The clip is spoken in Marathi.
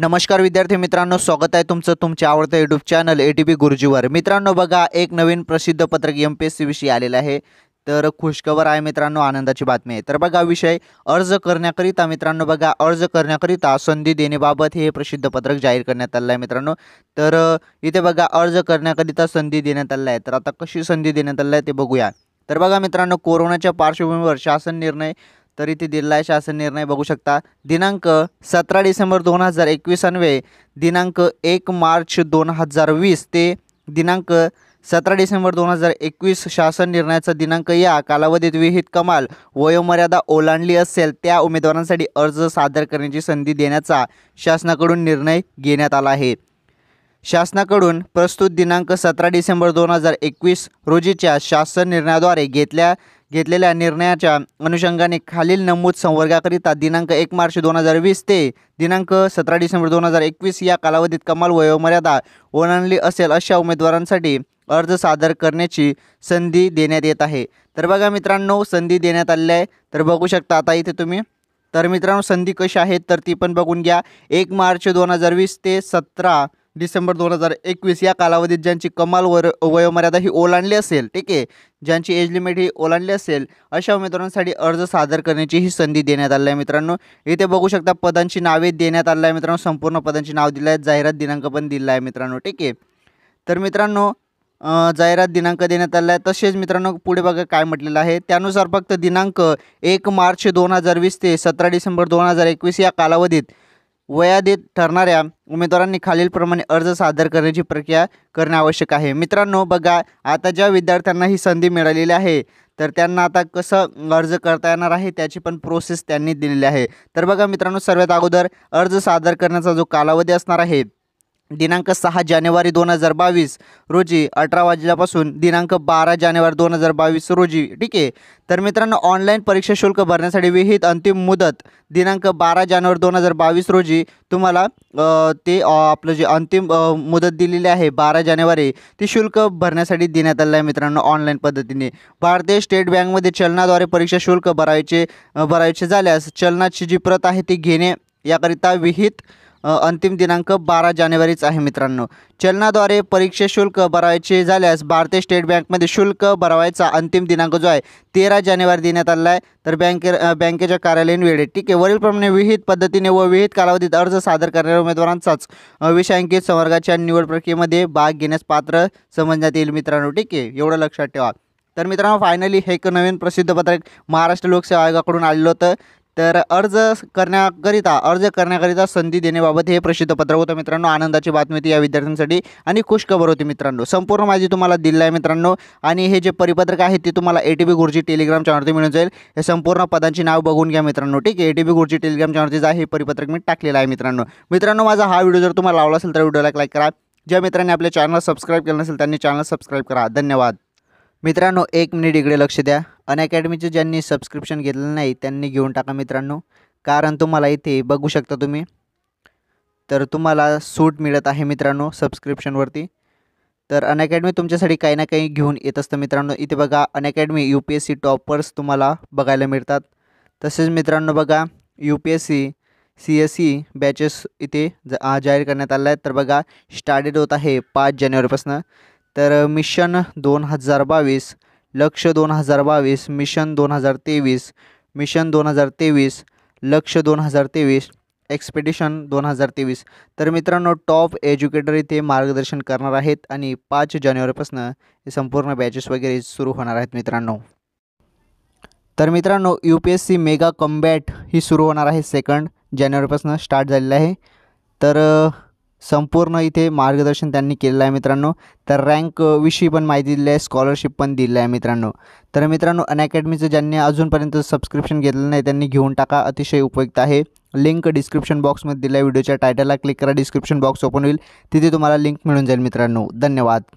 नमस्कार विद्यार्थी मित्रांनो स्वागत आहे तुमचं तुमच्या आवडतं YouTube channel A T P गुरुजीवर मित्रांनो बघा एक नवीन प्रसिद्ध पत्रक एम पी एस सी विषयी आलेलं आहे तर खुशखबर आहे मित्रांनो आनंदाची बातमी आहे तर बघा विषय अर्ज करण्याकरिता मित्रांनो बघा अर्ज करण्याकरिता संधी देण्याबाबत हे प्रसिद्ध पत्रक जाहीर करण्यात आलं आहे मित्रांनो तर इथे बघा अर्ज करण्याकरिता संधी देण्यात आला आहे तर आता कशी संधी देण्यात आली आहे ते बघूया तर बघा मित्रांनो कोरोनाच्या पार्श्वभूमीवर शासन निर्णय तरी ती दिलेला आहे शासन निर्णय बघू शकता दिनांक सतरा डिसेंबर दोन हजार एकवीस अन्वे दिनांक एक मार्च दोन हजार वीस ते दिनांक सतरा डिसेंबर दोन हजार एकवीस शासन निर्णयाचा दिनांक या कालावधीत विहित कमाल वयोमर्यादा ओलांडली असेल त्या उमेदवारांसाठी अर्ज सादर करण्याची संधी देण्याचा शासनाकडून निर्णय घेण्यात आला आहे शासनाकडून प्रस्तुत दिनांक सतरा डिसेंबर दोन हजार एकवीस रोजीच्या शासन निर्णयाद्वारे घेतल्या घेतलेल्या निर्णयाच्या अनुषंगाने खालील नमूद संवर्गाकरिता दिनांक एक मार्च दोन हजार वीस ते दिनांक सतरा डिसेंबर दोन हजार एकवीस या कालावधीत कमाल वयोमर्यादा ओलांडली असेल अशा उमेदवारांसाठी अर्ज सादर करण्याची संधी देण्यात येत आहे तर बघा मित्रांनो संधी देण्यात आलेली आहे तर बघू शकता आता इथे तुम्ही तर मित्रांनो संधी कशी आहेत तर ती पण बघून घ्या एक मार्च दोन हजार वीस ते सतरा डिसेंबर दोन हजार एकवीस या कालावधीत ज्यांची कमाल वर वयोमर्यादा ही ओलांडली असेल ठीक आहे ज्यांची एज लिमिट ही ओलांडली असेल अशा उमेदवारांसाठी अर्ज सादर करण्याची ही संधी देण्यात आली आहे मित्रांनो इथे बघू शकता पदांची नावे देण्यात आली आहे मित्रांनो संपूर्ण पदांची नाव दिलं आहे जाहिरात दिनांक पण दिला आहे मित्रांनो ठीक आहे तर मित्रांनो जाहिरात दिनांक देण्यात आला आहे तसेच मित्रांनो पुढे बघा काय म्हटलेलं आहे त्यानुसार फक्त दिनांक एक मार्च दोन हजार वीस ते सतरा डिसेंबर दोन हजार एकवीस या कालावधीत वयादीत ठरणाऱ्या उमेदवारांनी खालीलप्रमाणे अर्ज सादर करण्याची प्रक्रिया करणे आवश्यक आहे मित्रांनो बघा आता ज्या विद्यार्थ्यांना ही संधी मिळालेली आहे तर त्यांना आता कसं अर्ज करता येणार आहे त्याची पण प्रोसेस त्यांनी दिलेली आहे तर बघा मित्रांनो सर्वात अगोदर अर्ज सादर करण्याचा जो कालावधी असणार आहे दिनांक सहा जानेवारी दोन हजार बावीस रोजी अठरा वाजल्यापासून दिनांक बारा जानेवारी दोन हजार बावीस रोजी ठीक आहे तर मित्रांनो ऑनलाईन परीक्षा शुल्क भरण्यासाठी विहित अंतिम मुदत दिनांक बारा जानेवारी दोन हजार बावीस रोजी तुम्हाला ते आपलं जे अंतिम मुदत दिलेली आहे बारा जानेवारी ती शुल्क भरण्यासाठी देण्यात आलं आहे मित्रांनो ऑनलाईन पद्धतीने भारतीय स्टेट बँकमध्ये चलनाद्वारे परीक्षा शुल्क भरायचे भरायचे झाल्यास चलनाची जी प्रत आहे ती घेणे याकरिता विहित अंतिम दिनांक बारा जानेवारीच आहे मित्रांनो चलनाद्वारे परीक्षा शुल्क भरावायचे झाल्यास भारतीय स्टेट बँकमध्ये शुल्क भरावायचा अंतिम दिनांक जो आहे तेरा जानेवारी देण्यात आला आहे तर बँके बँकेच्या कार्यालयीन वेळेत ठीक आहे वरीलप्रमाणे विहित पद्धतीने व विहित कालावधीत अर्ज सादर करणाऱ्या उमेदवारांचाच विषयांकित संवर्गाच्या निवड प्रक्रियेमध्ये भाग घेण्यास पात्र समजण्यात येईल मित्रांनो ठीक आहे एवढं लक्षात ठेवा तर मित्रांनो फायनली हे एक नवीन प्रसिद्ध पत्रक महाराष्ट्र लोकसेवा आयोगाकडून आलेलं होतं तर अर्ज करण्याकरिता अर्ज करण्याकरिता संधी देण्याबाबत हे प्रसिद्ध पत्र होतं मित्रांनो आनंदाची बातमी होती या विद्यार्थ्यांसाठी आणि खुशखबर होती मित्रांनो संपूर्ण माहिती तुम्हाला दिली आहे मित्रांनो आणि हे जे परिपत्रक आहे ते तुम्हाला ए टी बी गुरुजी टेलिग्राम चॅनलवरती मिळून जाईल हे संपूर्ण पदांची नाव बघून घ्या मित्रांनो ठीक आहे ए टी बी गुरुजी टेलिग्राम चॅनलवरती जा हे परिपत्रक मी टाकलेलं आहे मित्रांनो मित्रांनो माझा हा व्हिडिओ जर तुम्हाला लावला असेल तर व्हिडिओला लाईक करा ज्या मित्रांनी आपल्या चॅनल सबस्क्राईब केलं नसेल त्यांनी चॅनल सबस्क्राईब करा धन्यवाद मित्रांनो एक मिनिट इकडे लक्ष द्या अनअकॅडमीचे ज्यांनी सबस्क्रिप्शन घेतलं नाही त्यांनी घेऊन टाका मित्रांनो कारण तुम्हाला इथे बघू शकता तुम्ही तर तुम्हाला सूट मिळत आहे मित्रांनो सबस्क्रिप्शनवरती तर अनअकॅडमी तुमच्यासाठी काही ना काही घेऊन येत असतं मित्रांनो इथे बघा Unacademy U P S C toppers तुम्हाला बघायला मिळतात तसेच मित्रांनो बघा U P S C C S C batches इथे जाहीर करण्यात आल्या आहेत तर बघा स्टार्टेड होत आहे पाच जानेवारीपासून तर मिशन दोन हजार बावीस लक्ष दोन हजार बावीस मिशन दोन हजार तेवीस मिशन दोन हजार तेवीस लक्ष दोन हजार तेवीस एक्सपेडिशन दोन हजार तेवीस तर मित्रांनो टॉप एज्युकेटर इथे मार्गदर्शन करणार आहेत आणि पाच जानेवारीपासून हे संपूर्ण बॅचेस वगैरे सुरू होणार आहेत मित्रांनो तर मित्रांनो U P S C mega combat ही सुरू होणार आहे सेकंड जानेवारीपासून स्टार्ट झालेलं आहे तर संपूर्ण इथे मार्गदर्शन त्यांनी केलेलं आहे मित्रांनो तर रँकविषयी पण माहिती दिली आहे स्कॉलरशिप पण दिली आहे मित्रांनो तर मित्रांनो अनअकॅडमीचं ज्यांनी अजूनपर्यंत सबस्क्रिप्शन घेतलं नाही त्यांनी घेऊन टाका अतिशय उपयुक्त आहे लिंक डिस्क्रिप्शन बॉक्समध्ये आहे व्हिडिओच्या टायटलला क्लिक करा डिस्क्रिप्शन बॉक्स ओपन होईल तिथे तुम्हाला लिंक मिळून जाईल मित्रांनो धन्यवाद